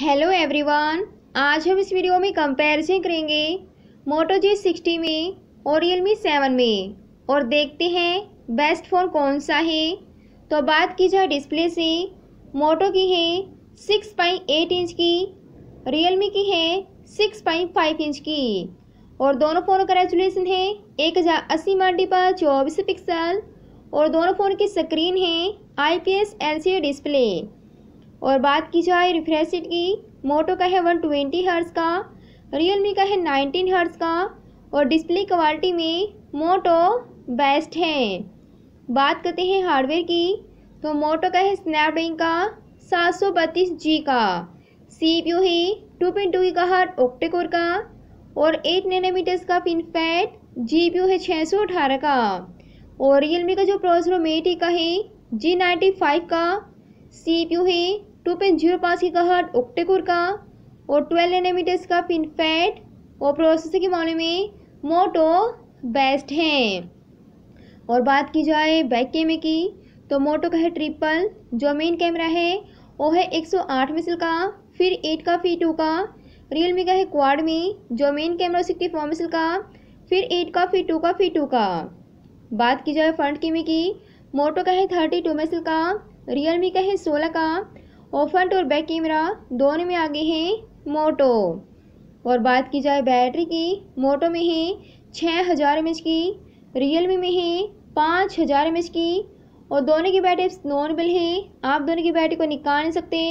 hello everyone आज हम इस वीडियो में कंपैरिजन करेंगे मोटो जी सिक्सटी में और रियल मी सेवन में और देखते हैं बेस्ट फ़ोन कौन सा है तो बात की जाए डिस्प्ले से मोटो की है सिक्स पॉइंट एट इंच की रियल मी की है सिक्स पॉइंट फाइव इंच की और दोनों फ़ोन का रेजुलेशन है एक हज़ार अस्सी मल्टी पर चौबीस पिक्सल और दोनों फ़ोन की स्क्रीन है I P S L C display और बात की जाए रिफ्रेश रेट की मोटो का है वन ट्वेंटी हर्स का रियल मी का है नाइनटीन हर्स का और डिस्प्ले क्वालिटी में मोटो बेस्ट है बात करते हैं हार्डवेयर की तो मोटो का है स्नैपड्रैगन का सात सौ बत्तीस जी का सी पी यू है टू पॉइंट टू का हट ऑक्टेकोर का और एट नैनोमीटर्स का फैट जी पी यू है छः सौ अठारह का और रियल मी का जो प्रोसेसर मेटी का है जी नाइन्टी फाइव का सी यू है टू पॉइंट जीरो पाँच की कहट ओक्टेकोर का और ट्वेल्व एनामीटर्स का फैट और प्रोसेसर के मामले में मोटो बेस्ट हैं और बात की जाए बैक कैमरे की तो मोटो का है ट्रिपल जो मेन कैमरा है वो है एक सौ आठ मिसल का फिर एट का फिर टू का रियल मी का है क्वाड मी जो मेन कैमरा सिक्सटी फोर मिसल का फिर एट का फिर टू का फिर टू का बात की जाए फ्रंट कैमरे की मोटो का है थर्टी टू मिसल का रियल मी का है सोलह का और फ्रंट और बैक कैमरा दोनों में आगे हैं मोटो और बात की जाए बैटरी की मोटो में है छः हज़ार एम की रियल मी में है पाँच हज़ार एम की और दोनों की बैटरी नॉर्मल है आप दोनों की बैटरी को निकाल नहीं सकते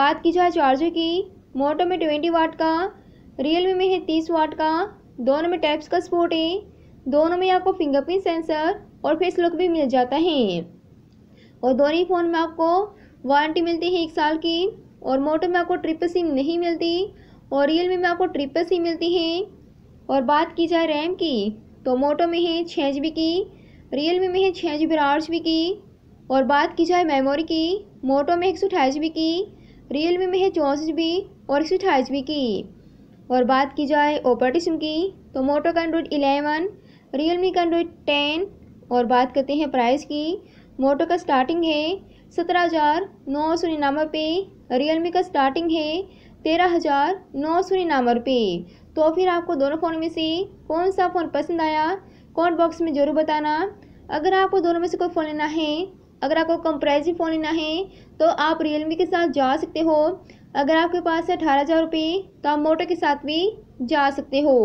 बात की जाए चार्जर की मोटो में ट्वेंटी वाट का रियलमी में है तीस वाट का दोनों में टैप्स का सपोर्ट है दोनों में आपको फिंगरप्रिंट सेंसर और फेस लुक भी मिल जाता है और दोनों ही फ़ोन में आपको वारंटी मिलती है एक साल की और मोटो में आपको ट्रिपल सिम नहीं मिलती और रियल में आपको ट्रिपल सिम मिलती है और बात की जाए रैम की तो मोटो में है छः जी की रियल में, में है छः जी बी आठ जी की और बात की जाए मेमोरी की मोटो में एक सौ अठाईस जी की रियल में, में है चौंसठ जी बी और एक सौ अठाईस जी की और बात की जाए ऑपरेटिव सिम की तो मोटो का एंड्रॉइड इलेवन रियल मी का एंड्रॉइड टेन और बात करते हैं प्राइस की मोटो का स्टार्टिंग है सत्रह हज़ार नौ सौ निन्यानवे रुपये मी का स्टार्टिंग है तेरह हज़ार नौ सौ निन्यानवे रुपये तो फिर आपको दोनों फ़ोन में से कौन सा फ़ोन पसंद आया कमेंट बॉक्स में ज़रूर बताना अगर आपको दोनों में से कोई फ़ोन लेना है अगर आपको कम प्राइस फ़ोन लेना है तो आप मी के साथ जा सकते हो अगर आपके पास है अठारह हज़ार रुपये तो आप मोटो के साथ भी जा सकते हो